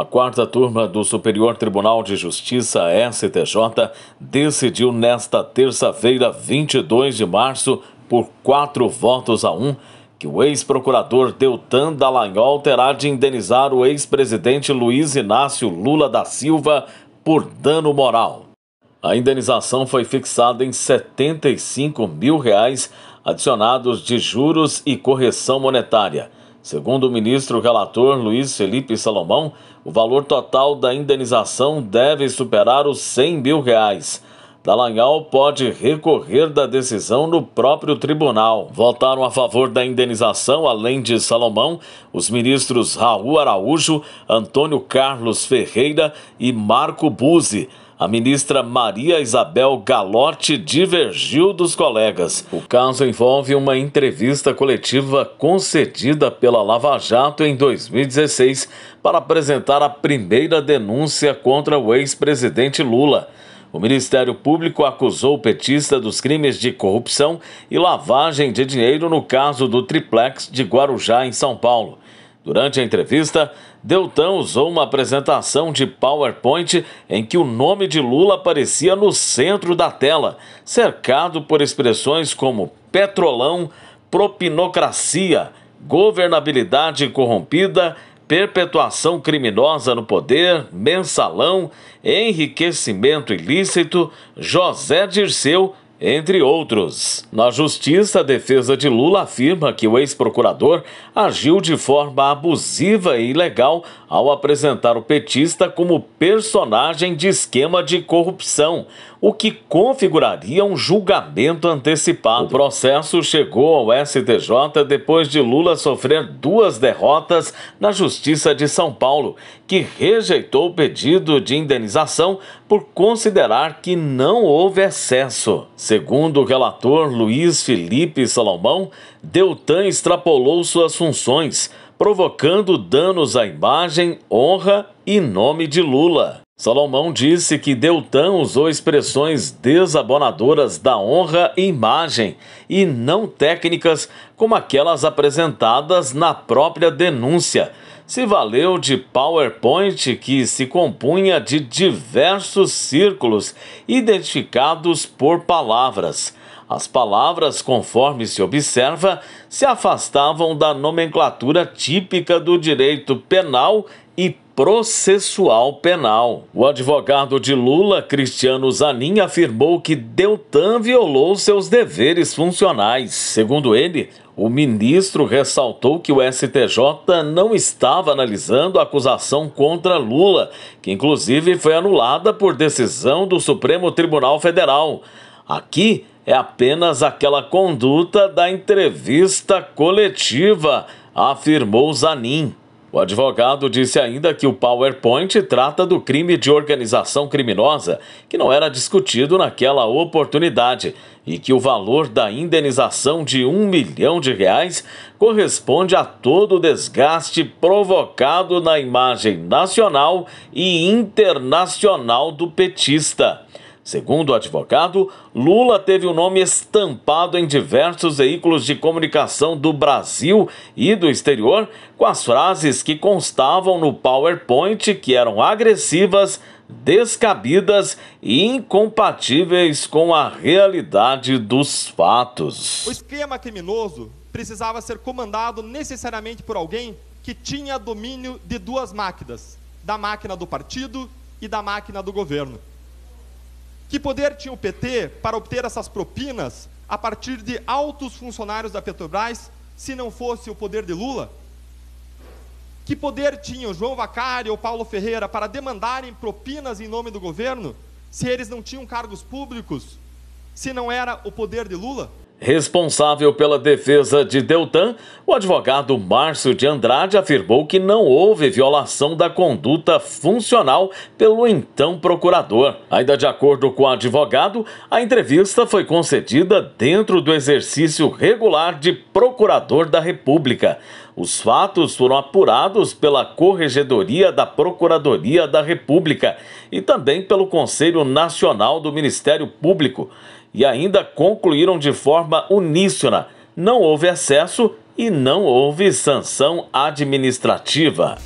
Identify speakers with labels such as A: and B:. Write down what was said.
A: A quarta turma do Superior Tribunal de Justiça, STJ, decidiu nesta terça-feira, 22 de março, por quatro votos a um, que o ex-procurador Deltan Dallagnol terá de indenizar o ex-presidente Luiz Inácio Lula da Silva por dano moral. A indenização foi fixada em R$ 75 mil, reais, adicionados de juros e correção monetária Segundo o ministro relator Luiz Felipe Salomão, o valor total da indenização deve superar os 100 mil reais. Dallagnol pode recorrer da decisão no próprio tribunal. Votaram a favor da indenização, além de Salomão, os ministros Raul Araújo, Antônio Carlos Ferreira e Marco Buzzi a ministra Maria Isabel Galotti divergiu dos colegas. O caso envolve uma entrevista coletiva concedida pela Lava Jato em 2016 para apresentar a primeira denúncia contra o ex-presidente Lula. O Ministério Público acusou o petista dos crimes de corrupção e lavagem de dinheiro no caso do triplex de Guarujá, em São Paulo. Durante a entrevista, Deltan usou uma apresentação de PowerPoint em que o nome de Lula aparecia no centro da tela, cercado por expressões como petrolão, propinocracia, governabilidade corrompida, perpetuação criminosa no poder, mensalão, enriquecimento ilícito, José Dirceu entre outros. Na justiça, a defesa de Lula afirma que o ex-procurador agiu de forma abusiva e ilegal ao apresentar o petista como personagem de esquema de corrupção o que configuraria um julgamento antecipado. O processo chegou ao STJ depois de Lula sofrer duas derrotas na Justiça de São Paulo, que rejeitou o pedido de indenização por considerar que não houve excesso. Segundo o relator Luiz Felipe Salomão, Deltan extrapolou suas funções, provocando danos à imagem, honra e nome de Lula. Salomão disse que Deltan usou expressões desabonadoras da honra e imagem e não técnicas como aquelas apresentadas na própria denúncia. Se valeu de PowerPoint que se compunha de diversos círculos identificados por palavras. As palavras, conforme se observa, se afastavam da nomenclatura típica do direito penal e processual penal. O advogado de Lula, Cristiano Zanin, afirmou que Deltan violou seus deveres funcionais. Segundo ele, o ministro ressaltou que o STJ não estava analisando a acusação contra Lula, que inclusive foi anulada por decisão do Supremo Tribunal Federal. Aqui é apenas aquela conduta da entrevista coletiva, afirmou Zanin. O advogado disse ainda que o PowerPoint trata do crime de organização criminosa, que não era discutido naquela oportunidade, e que o valor da indenização de um milhão de reais corresponde a todo o desgaste provocado na imagem nacional e internacional do petista. Segundo o advogado, Lula teve o nome estampado em diversos veículos de comunicação do Brasil e do exterior com as frases que constavam no PowerPoint que eram agressivas, descabidas e incompatíveis com a realidade dos fatos.
B: O esquema criminoso precisava ser comandado necessariamente por alguém que tinha domínio de duas máquinas, da máquina do partido e da máquina do governo. Que poder tinha o PT para obter essas propinas a partir de altos funcionários da Petrobras, se não fosse o poder de Lula? Que poder tinham João Vacari ou Paulo Ferreira para demandarem propinas em nome do governo, se eles não tinham cargos públicos, se não era o poder de Lula?
A: Responsável pela defesa de Deltan, o advogado Márcio de Andrade afirmou que não houve violação da conduta funcional pelo então procurador. Ainda de acordo com o advogado, a entrevista foi concedida dentro do exercício regular de procurador da República. Os fatos foram apurados pela Corregedoria da Procuradoria da República e também pelo Conselho Nacional do Ministério Público e ainda concluíram de forma uníssona: não houve acesso e não houve sanção administrativa.